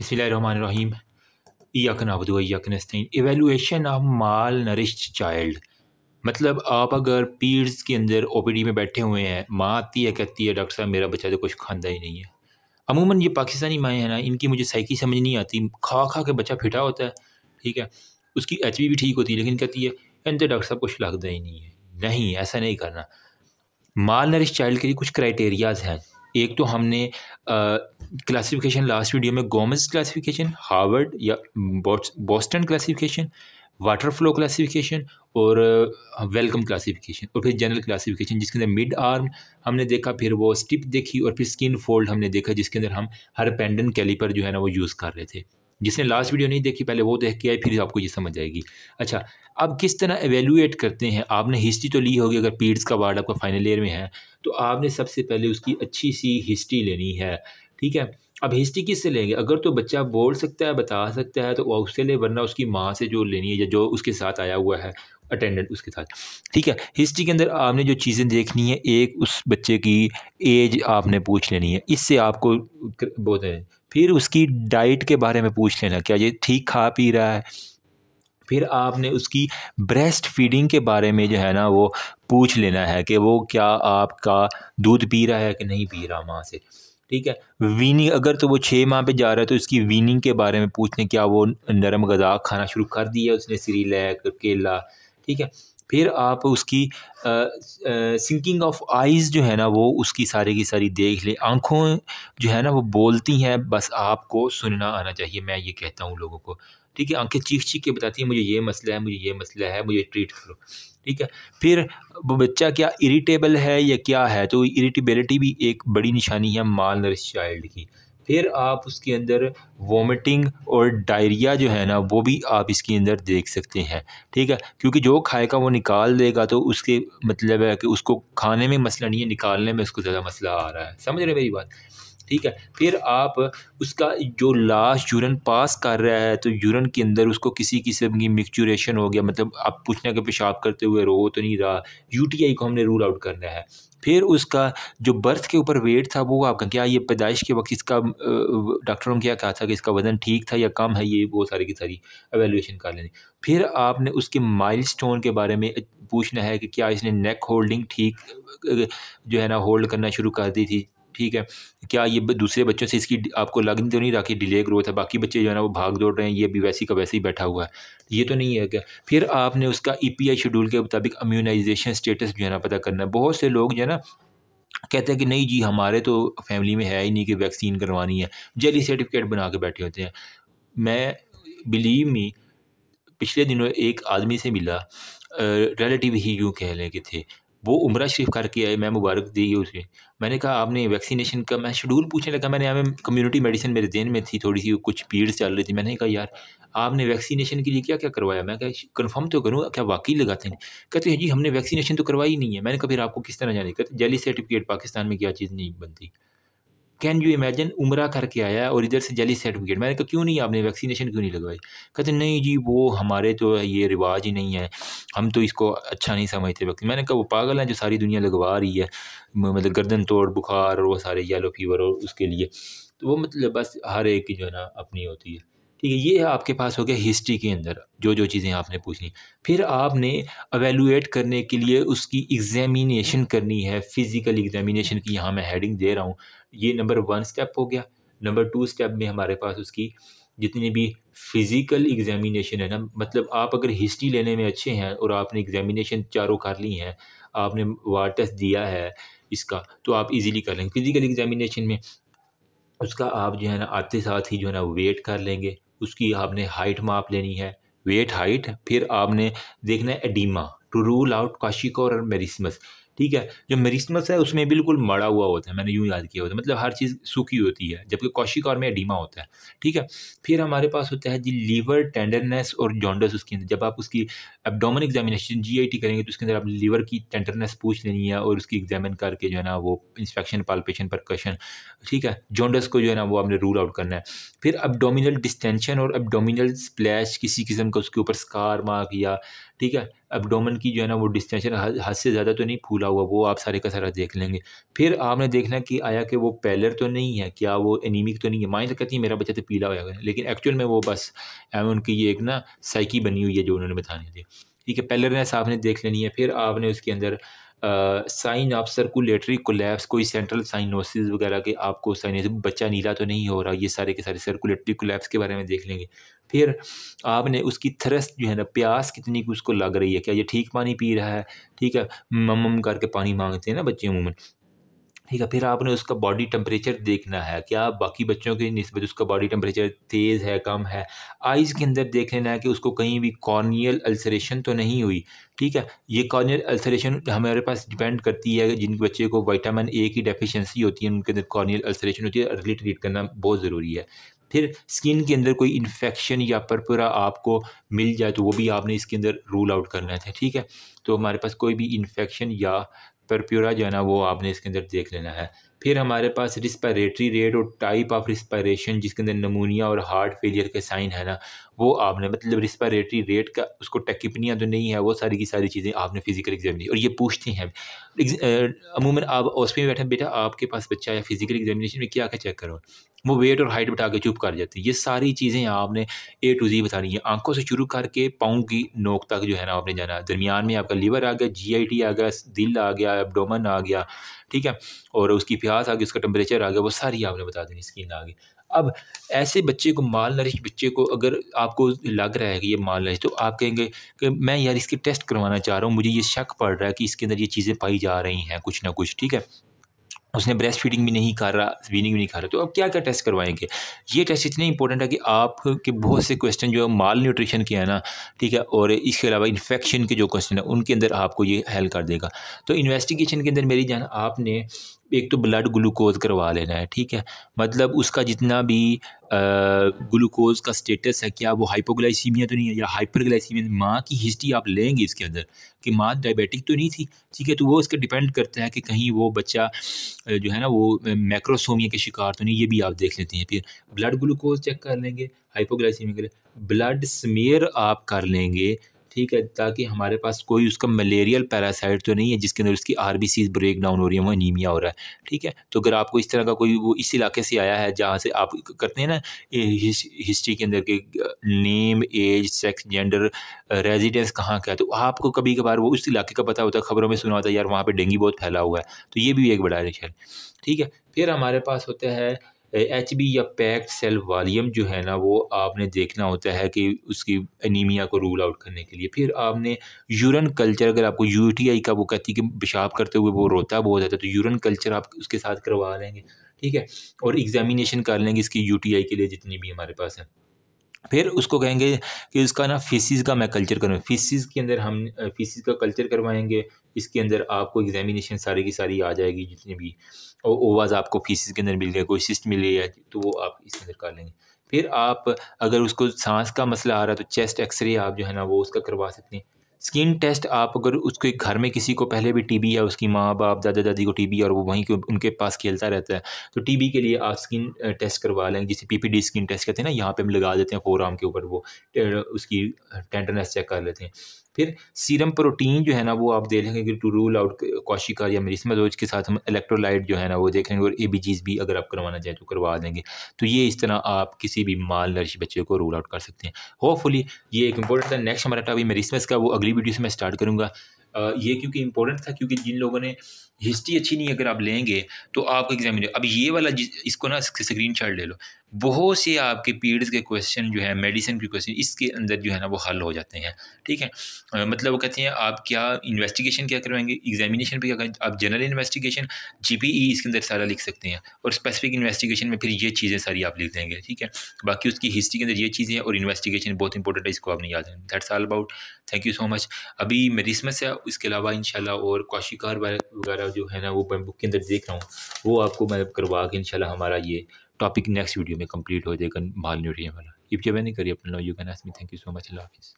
बिस्मिल्लाहिर्रहमानिर्रहीम यक़न नाबदो ईयाक नस्तीन evaluation of malnourished child मतलब आप अगर पीड्स के अंदर डी में बैठे हुए हैं माँ आती है कहती है डॉक्टर साहब मेरा बच्चा तो कुछ खाँदा ही नहीं है अमूमन ये पाकिस्तानी माएँ हैं ना इनकी मुझे साइकी समझ नहीं आती खा खा के बच्चा फिटा होता है ठीक है उसकी एच भी ठीक होती है लेकिन कहती है कहते डॉक्टर साहब कुछ लगता ही नहीं है नहीं ऐसा नहीं करना माल नरिश चाइल्ड के लिए कुछ क्राइटेरियाज़ हैं एक तो हमने क्लासिफिकेशन लास्ट वीडियो में गोमेंस क्लासिफिकेशन हार्वर्ड या Boston classification Waterlow classification और वेलकम क्लासिफिकेशन और फिर जनरल क्लासिफिकेशन जिसके अंदर मिड आर्म हमने देखा फिर वो स्टिप देखी और फिर स्किन फोल्ड हमने देखा जिसके अंदर हम हर पेंडन कैलीपर जो है ना वो यूज़ कर रहे थे जिसने लास्ट वीडियो नहीं देखी पहले वो देख के आई फिर आपको ये समझ आएगी अच्छा अब किस तरह एवेलुएट करते हैं आपने हिस्ट्री तो ली होगी अगर पीड्स e का वार्ड आपका फाइनल ईयर में है तो आपने सबसे पहले उसकी अच्छी सी हिस्ट्री लेनी है ठीक है अब हिस्ट्री किससे लेंगे अगर तो बच्चा बोल सकता है बता सकता है तो उससे ले वरना उसकी माँ से जो लेनी है या जो उसके साथ आया हुआ है अटेंडेंट उसके साथ ठीक है हिस्ट्री के अंदर आपने जो चीज़ें देखनी है एक उस बच्चे की एज आपने पूछ लेनी है इससे आपको बोलते हैं फिर उसकी डाइट के बारे में पूछ लेना क्या ये ठीक खा पी रहा है फिर आपने उसकी ब्रेस्ट फीडिंग के बारे में जो है ना वो पूछ लेना है कि वो क्या आपका दूध पी रहा है कि नहीं पी रहा माँ से ठीक है वीनिंग अगर तो वो छः माह पे जा रहा है तो उसकी वीनिंग के बारे में पूछने क्या वो नरम गज़ा खाना शुरू कर दिया उसने लैक केला ठीक है फिर आप उसकी सिंकिंग ऑफ आइज़ जो है ना वो उसकी सारी की सारी देख ले आँखों जो है ना वो बोलती हैं बस आपको सुनना आना चाहिए मैं ये कहता हूँ लोगों को ठीक है आंखें चीख चीख के बताती हैं मुझे ये मसला है मुझे ये मसला है मुझे ट्रीट करो ठीक है फिर वो बच्चा क्या इरिटेबल है या क्या है तो इरिटेबिलिटी भी एक बड़ी निशानी है माल नरिश चाइल्ड की फिर आप उसके अंदर वॉमिटिंग और डायरिया जो है ना वो भी आप इसके अंदर देख सकते हैं ठीक है क्योंकि जो खाएगा वो निकाल देगा तो उसके मतलब है कि उसको खाने में मसला नहीं है निकालने में उसको ज़्यादा मसला आ रहा है समझ रहे मेरी बात ठीक है फिर आप उसका जो लास्ट यूरन पास कर रहा है तो यूरन के अंदर उसको किसी किस्म की मिक्चुरेशन हो गया मतलब आप पूछना कि पेशाब करते हुए रो तो नहीं रहा यूटीआई को हमने रूल आउट करना है फिर उसका जो बर्थ के ऊपर वेट था वो आपका क्या ये पैदाइश के वक्त इसका डॉक्टरों ने क्या कहा था कि इसका वज़न ठीक था या कम है ये वो सारी की सारी एवेलुएशन कर लेनी फिर आपने उसके माइलस्टोन के बारे में पूछना है कि क्या इसने नेक होल्डिंग ठीक जो है ना होल्ड करना शुरू कर दी थी ठीक है क्या ये दूसरे बच्चों से इसकी आपको लग तो नहीं रहा कि डिले ग्रोथ है बाकी बच्चे जो है ना वो भाग दौड़ रहे हैं ये भी वैसे का वैसे ही बैठा हुआ है ये तो नहीं है क्या फिर आपने उसका ई e शेड्यूल के मुताबिक अम्यूनाइजेशन स्टेटस जो है ना पता करना है बहुत से लोग जो है ना कहते हैं कि नहीं जी हमारे तो फैमिली में है ही नहीं कि वैक्सीन करवानी है जेली सर्टिफिकेट बना के बैठे होते हैं मैं बिलीव मी पिछले दिनों एक आदमी से मिला रिलेटिव ही यूँ कह लें कि थे वो उम्र शरीफ करके आए मैं मुबारक दी गई उसे मैंने कहा आपने वैक्सीनेशन का मैं शेड्यूल पूछने लगा मैंने हमें कम्युनिटी मेडिसिन मेरे देन में थी थोड़ी सी कुछ पीड़ चल रही थी मैंने कहा यार आपने वैक्सीनेशन के लिए क्या क्या करवाया मैं कहा कन्फर्म तो करूँ क्या वाकई लगाते हैं कहते हैं जी हमने वैक्सीनेशन तो करवाई नहीं है मैंने कहा फिर आपको किस तरह जाने कहते जली सर्टिफिकेट पाकिस्तान में क्या चीज़ नहीं बनती कैन यू इमेजिन उमरा करके आया और इधर से जली सर्टिफिकेट मैंने कहा क्यों नहीं आपने वैक्सीनेशन क्यों नहीं लगवाई कहते नहीं जी वो हमारे तो ये रिवाज ही नहीं है हम तो इसको अच्छा नहीं समझते वक्त मैंने कहा वो पागल हैं जो सारी दुनिया लगवा रही है मतलब गर्दन तोड़ बुखार और वो सारे येलो फीवर और उसके लिए तो वो मतलब बस हर एक की जो है ना अपनी होती है ठीक है ये है आपके पास हो गया हिस्ट्री के अंदर जो जो चीज़ें आपने पूछनी फिर आपने अवेलुएट करने के लिए उसकी एग्जामिनेशन करनी है फ़िज़िकल एग्जामिनेशन की यहाँ मैं हेडिंग दे रहा हूँ ये नंबर वन स्टेप हो गया नंबर टू स्टेप में हमारे पास उसकी जितने भी फ़िज़िकल एग्ज़ामिनेशन है ना मतलब आप अगर हिस्ट्री लेने में अच्छे हैं और आपने एग्ज़ामिनेशन चारों कर ली हैं आपने वार टेस्ट दिया है इसका तो आप इजीली कर लेंगे फ़िज़िकल एग्ज़ामिनेशन में उसका आप जो है ना आते साथ ही जो है ना वेट कर लेंगे उसकी आपने हाइट माप लेनी है वेट हाइट फिर आपने देखना है oedema to rule out kwashiorkor और मेरिसमस ठीक है जो मेरिस्मस है उसमें बिल्कुल मड़ा हुआ होता है मैंने यूँ याद किया होता है मतलब हर चीज़ सूखी होती है जबकि कौशिक और में एडीमा होता है ठीक है फिर हमारे पास होता है जी लीवर टेंडरनेस और जॉन्डस उसके अंदर जब आप उसकी एबडोमन एग्जामिनेशन जी करेंगे तो उसके अंदर आप लीवर की टेंडरनेस पूछ लेनी है और उसकी एग्जामिन करके जो है ना वो इंस्पेक्शन पालपेशन परकशन ठीक है जॉन्डस को जो है ना वो आपने रूल आउट करना है फिर अबडोमिनल डिस्टेंशन और अबडोमिनल स्प्लैश किसी किस्म का उसके ऊपर स्कार मार्क या ठीक है एबडोमन की जो है ना वो डिस्टेंशन हद से ज़्यादा तो नहीं फूला हुआ वो आप सारे का सारा देख लेंगे फिर आपने देखना कि आया कि वो पैलर तो नहीं है क्या वो एनीमिक तो नहीं है माइंड कहती है मेरा बच्चा तो पीला हो जाएगा लेकिन एक्चुअल में वो बस उनकी ये एक ना साइकी बनी हुई है जो उन्होंने बताने दी ठीक है पैलर ने साफ ने देख लेनी है फिर आपने उसके अंदर साइन ऑफ सर्कुलेटरी कोलैप्स कोई सेंट्रल साइनोसिस वगैरह के आपको साइनोस बच्चा नीला तो नहीं हो रहा ये सारे के सारे सर्कुलेटरी कोलैप्स के बारे में देख लेंगे फिर आपने उसकी थ्रस्ट जो है ना प्यास कितनी उसको लग रही है क्या ये ठीक पानी पी रहा है ठीक है मम करके पानी मांगते हैं ना बच्चे अमूमन ठीक है फिर आपने उसका बॉडी टेम्परेचर देखना है क्या बाकी बच्चों के नस्बत उसका बॉडी टेम्परेचर तेज़ है कम है आइज़ के अंदर देख लेना है कि उसको कहीं भी कॉर्नियल अल्सरेशन तो नहीं हुई ठीक है ये कॉर्नियल अल्सरेशन हमारे पास डिपेंड करती है जिन बच्चे को विटामिन ए की डेफिशिएंसी होती है उनके अंदर कॉर्नियल अल्सरेशन होती है अर्ली ट्रीट करना बहुत ज़रूरी है फिर स्किन के अंदर कोई इन्फेक्शन या परपुरा आपको मिल जाए तो वो भी आपने इसके अंदर रूल आउट करना है ठीक है तो हमारे पास कोई भी इन्फेक्शन या परप्यूरा जो है ना वो आपने इसके अंदर देख लेना है फिर हमारे पास रिस्पायरेटरी रेट और टाइप ऑफ रिस्पायरेशन जिसके अंदर नमूनिया और हार्ट फेलियर के साइन है ना वो आपने मतलब रिस्पायरेटरी रेट का उसको टकिपनिया तो नहीं है वो सारी की सारी चीज़ें आपने फिजिकल एग्जाम दी और ये पूछती हैं अमूमन आप हॉस्पिटल में बैठे बेटा आपके पास बच्चा है फिजिकल एग्जामिनेशन में क्या क्या चेक करो वो वेट और हाइट बिठा के चुप कर जाती है ये सारी चीज़ें आपने ए टू जी बतानी है आंखों से शुरू करके पाँव की नोक तक जो है ना आपने जाना है दरमियान में आपका लीवर आ गया जी आई टी आ गया दिल आ गया एबडोमन आ गया ठीक है और उसकी मिजाज आ गया उसका टेम्परेचर आ गया वो सारी आपने बता देनी स्किन आ गई अब ऐसे बच्चे को माल नरिश बच्चे को अगर आपको लग रहा है कि ये माल नरिश तो आप कहेंगे कि मैं यार इसकी टेस्ट करवाना चाह रहा हूँ मुझे ये शक पड़ रहा है कि इसके अंदर ये चीज़ें पाई जा रही हैं कुछ ना कुछ ठीक है उसने ब्रेस्ट फीडिंग भी नहीं खा रहा स्वीनिंग भी नहीं खा रहा तो अब क्या क्या टेस्ट करवाएंगे ये टेस्ट इतने इंपॉर्टेंट है कि आपके बहुत से क्वेश्चन जो है माल न्यूट्रिशन के हैं ना ठीक है और इसके अलावा इन्फेक्शन के जो क्वेश्चन है उनके अंदर आपको ये हेल कर देगा तो इन्वेस्टिगेशन के अंदर मेरी जान आपने एक तो ब्लड ग्लूकोज करवा लेना है ठीक है मतलब उसका जितना भी ग्लूकोज का स्टेटस है क्या वो हाइपोग्लाइसीमिया तो नहीं है या हाइपरग्लाइसीमिया माँ की हिस्ट्री आप लेंगे इसके अंदर कि माँ डायबिटिक तो नहीं थी ठीक है तो वो इसका डिपेंड करता है कि कहीं वो बच्चा जो है ना वो मैक्रोसोमिया के शिकार तो नहीं ये भी आप देख लेते हैं फिर ब्लड ग्लूकोज चेक कर लेंगे हाइपोग्लाइसीमिया ब्लड स्मेयर आप कर लेंगे ठीक है ताकि हमारे पास कोई उसका मलेरियल पैरासाइट तो नहीं है जिसके अंदर उसकी R B C break down हो रही है वो अनीमिया हो रहा है ठीक है तो अगर आपको इस तरह का कोई वो इस इलाके से आया है जहाँ से आप करते हैं ना हिस्ट्री के अंदर के name age sex gender residence कहाँ का है तो आपको कभी कभार वो उस इलाके का पता होता है खबरों में सुना होता है यार वहाँ पर डेंगू बहुत फैला हुआ है तो ये भी एक बड़ा रिश है ठीक है फिर हमारे पास होता है एच बी या पैक्ड सेल वॉलीम जो है ना वो आपने देखना होता है कि उसकी एनीमिया को रूल आउट करने के लिए फिर आपने यूरन कल्चर अगर आपको यू टी आई का वो कहती है कि पेशाब करते हुए वो रोता बहुत ज़्यादा तो यूरन कल्चर आप उसके साथ करवा लेंगे ठीक है और एग्ज़ामिनेशन कर लेंगे इसकी यू टी आई के लिए जितनी भी हमारे पास है फिर उसको कहेंगे कि उसका ना फीसिस का मैं कल्चर करूँ फीसिस के अंदर हम फीसिस का कल्चर करवाएंगे इसके अंदर आपको एग्जामिनेशन सारी की सारी आ जाएगी जितनी भी और ओवाज आपको फीसिस के अंदर मिल गया कोई सिस्ट मिल गया तो वो आप इसके अंदर कर लेंगे फिर आप अगर उसको सांस का मसला आ रहा है तो चेस्ट एक्सरे आप जो है ना वो उसका करवा सकते हैं स्किन टेस्ट आप अगर उसके घर में किसी को पहले भी टीबी या उसकी माँ बाप दादा दादी को टीबी और वो वहीं के उनके पास खेलता रहता है तो टीबी के लिए आप स्किन टेस्ट करवा लें जिसे पीपीडी स्किन टेस्ट कहते हैं ना यहाँ पे हम लगा देते हैं फोर आर्म के ऊपर वो उसकी टेंडरनेस चेक कर लेते हैं फिर सीरम प्रोटीन जो है ना वो आप देखेंगे कि टू रूल आउट कोशिका या मेरिस्माजोज के साथ हम इलेक्ट्रोलाइट जो है ना वो देखेंगे और ए भी अगर आप करवाना चाहें तो करवा देंगे तो ये इस तरह आप किसी भी माल नर्शी बच्चे को रूल आउट कर सकते हैं होपफुली ये एक इंपॉर्टेंट है नेक्स्ट हमारा टॉपिक मेरिस्मस का वो अगली वीडियो से मैं स्टार्ट करूँगा ये क्योंकि इंपॉर्टेंट था क्योंकि जिन लोगों ने हिस्ट्री अच्छी नहीं अगर आप लेंगे तो आपका एग्जाम अब ये वाला इसको ना स्क्रीन शॉट ले लो बहुत से आपके पीरियड्स के क्वेश्चन जो है मेडिसिन के क्वेश्चन इसके अंदर जो है ना वो हल हो जाते हैं ठीक है मतलब वो कहते हैं आप क्या इन्वेस्टिगेशन क्या करवाएंगे एग्जामिनेशन पे क्या करें आप जनरल इन्वेस्टिगेशन जीपीई इसके अंदर सारा लिख सकते हैं और स्पेसिफिक इन्वेस्टिगेशन में फिर ये चीज़ें सारी आप लिख देंगे ठीक है बाकी उसकी हिस्ट्री के अंदर ये चीज़ें और इन्वेस्टिगेशन बहुत इंपॉर्टेंट है इसको आपने याद है that's all about thank you so much अभी मेरी से इसके अलावा इन और काशिकार वगैरह जो है ना वो मैं बुक के अंदर देख रहा हूँ वो आपको मैं करवा के इन हमारा ये टॉपिक नेक्स्ट वीडियो में कंप्लीट हो जाएगा बाल न्यूट्रिया वाला इफ जब मैंने करी अपना you can thank you so much अल्लाह हाफिज़